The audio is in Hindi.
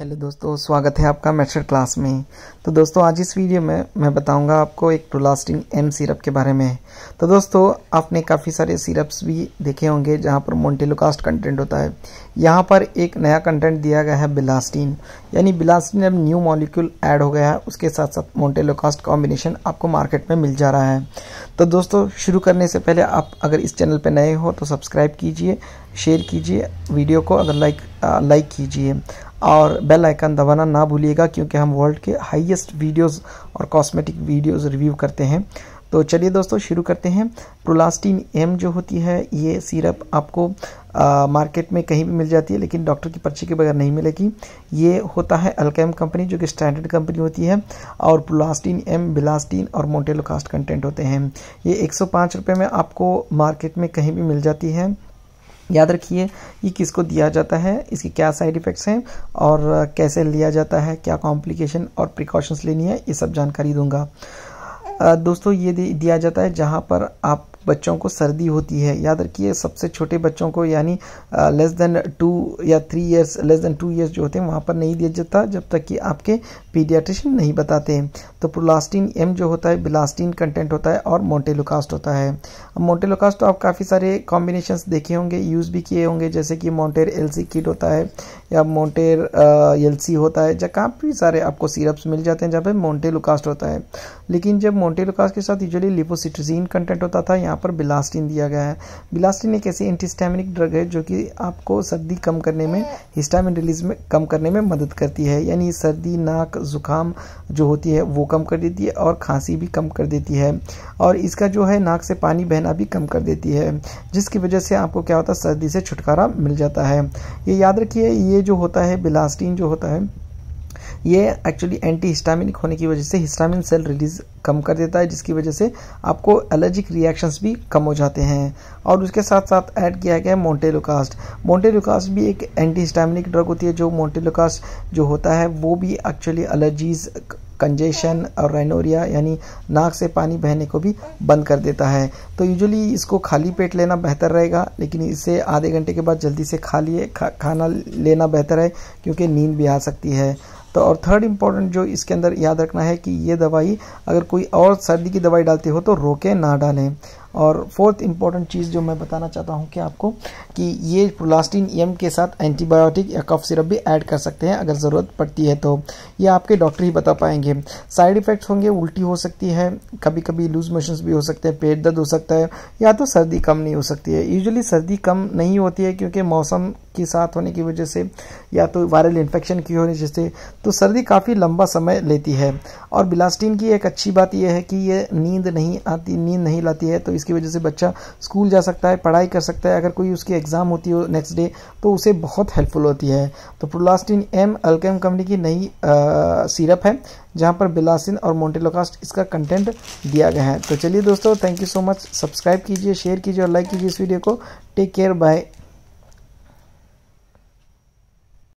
हेलो दोस्तों स्वागत है आपका मैचर क्लास में तो दोस्तों आज इस वीडियो में मैं बताऊंगा आपको एक प्रोलास्टिंग एम सिरप के बारे में तो दोस्तों आपने काफ़ी सारे सिरप्स भी देखे होंगे जहां पर मोन्टेलोकास्ट कंटेंट होता है यहां पर एक नया कंटेंट दिया गया है बिलास्टीन यानी बिलास्टीन अब न्यू मॉलिक्यूल ऐड हो गया है उसके साथ साथ मोन्टेलोकास्ट कॉम्बिनेशन आपको मार्केट में मिल जा रहा है तो दोस्तों शुरू करने से पहले आप अगर इस चैनल पर नए हो तो सब्सक्राइब कीजिए शेयर कीजिए वीडियो को अगर लाइक लाइक कीजिए और बेल आइकन दबाना ना भूलिएगा क्योंकि हम वर्ल्ड के हाईएस्ट वीडियोस और कॉस्मेटिक वीडियोस रिव्यू करते हैं तो चलिए दोस्तों शुरू करते हैं प्रोलास्टीन एम जो होती है ये सिरप आपको आ, मार्केट में कहीं भी मिल जाती है लेकिन डॉक्टर की पर्ची के बगैर नहीं मिलेगी ये होता है अल्केम कंपनी जो कि स्टैंडर्ड कंपनी होती है और प्रोलास्टीन एम बिलास्टीन और मोटेलोकास्ट कंटेंट होते हैं ये एक सौ में आपको मार्केट में कहीं भी मिल जाती है याद रखिए ये किसको दिया जाता है इसके क्या साइड इफ़ेक्ट्स हैं और कैसे लिया जाता है क्या कॉम्प्लिकेशन और प्रिकॉशंस लेनी है ये सब जानकारी दूंगा दोस्तों ये दिया जाता है जहाँ पर आप बच्चों को सर्दी होती है याद रखिए सबसे छोटे बच्चों को यानी लेस देन टू या three years less than two years जो होते हैं वहाँ पर नहीं दिया जाता जब तक कि आपके पीडियाट्रिशियन नहीं बताते हैं तो प्रोलास्टीन एम जो होता है बिलास्टीन कंटेंट होता है और मोन्टेलोकास्ट होता है अब मोन्टेलोकास्ट तो आप काफ़ी सारे कॉम्बिनेशन देखे होंगे यूज़ भी किए होंगे जैसे कि मोन्टेर एल किट होता है या मोन्टेर एल होता है या काफ़ी सारे आपको सीरप्स मिल जाते हैं जहाँ पर मोंटेलोकास्ट होता है लेकिन जब मोन्टेलोकास्ट के साथ यूजली लिपोसिट्रजीन कंटेंट होता था यहाँ यहाँ पर बिलास्टिन दिया गया है बिलास्टिन एक ऐसी एंटीस्टामिनिक ड्रग है जो कि आपको सर्दी कम करने में हिस्टामिन रिलीज में कम करने में मदद करती है यानी सर्दी नाक जुकाम जो होती है वो कम कर देती है और खांसी भी कम कर देती है और इसका जो है नाक से पानी बहना भी कम कर देती है जिसकी वजह से आपको क्या होता है सर्दी से छुटकारा मिल जाता है ये याद रखिए ये जो होता है बिलास्टिन जो होता है ये एक्चुअली एंटी हिस्टामिनिक होने की वजह से हिस्टामिन सेल रिलीज कम कर देता है जिसकी वजह से आपको एलर्जिक रिएक्शंस भी कम हो जाते हैं और उसके साथ साथ ऐड किया गया है मोन्टेलोकास्ट मोन्टेलोकास्ट भी एक एंटी हिस्टामिनिक ड्रग होती है जो मोन्टेलोकास्ट जो होता है वो भी एक्चुअली एलर्जीज़ कंजेशन और रेनोरिया यानी नाक से पानी बहने को भी बंद कर देता है तो यूजुअली इसको खाली पेट लेना बेहतर रहेगा लेकिन इसे आधे घंटे के बाद जल्दी से खा लिए खा, खाना लेना बेहतर है क्योंकि नींद भी आ सकती है तो और थर्ड इंपॉर्टेंट जो इसके अंदर याद रखना है कि ये दवाई अगर कोई और सर्दी की दवाई डालते हो तो रोके ना डालें और फोर्थ इंपॉर्टेंट चीज़ जो मैं बताना चाहता हूँ कि आपको कि ये प्रोलास्टिन एम e के साथ एंटीबायोटिक या कफ सिरप भी ऐड कर सकते हैं अगर ज़रूरत पड़ती है तो ये आपके डॉक्टर ही बता पाएंगे साइड इफ़ेक्ट्स होंगे उल्टी हो सकती है कभी कभी लूज मोशंस भी हो सकते हैं पेट दर्द हो सकता है या तो सर्दी कम नहीं हो सकती है यूजली सर्दी कम नहीं होती है क्योंकि मौसम के साथ होने की वजह से या तो वायरल इन्फेक्शन की होने जैसे तो सर्दी काफ़ी लंबा समय लेती है और बिलास्टीन की एक अच्छी बात यह है कि ये नींद नहीं आती नींद नहीं लाती है तो इसकी वजह से बच्चा स्कूल जा सकता है पढ़ाई कर सकता है अगर कोई उसकी एग्ज़ाम होती हो नेक्स्ट डे तो उसे बहुत हेल्पफुल होती है तो प्रोलास्टिन एम अल्केम कंपनी की नई सीरप है जहाँ पर बिलासिन और मोन्टेलोकास्ट इसका कंटेंट दिया गया है तो चलिए दोस्तों thank you so much subscribe कीजिए शेयर कीजिए और लाइक कीजिए इस वीडियो को टेक केयर बाय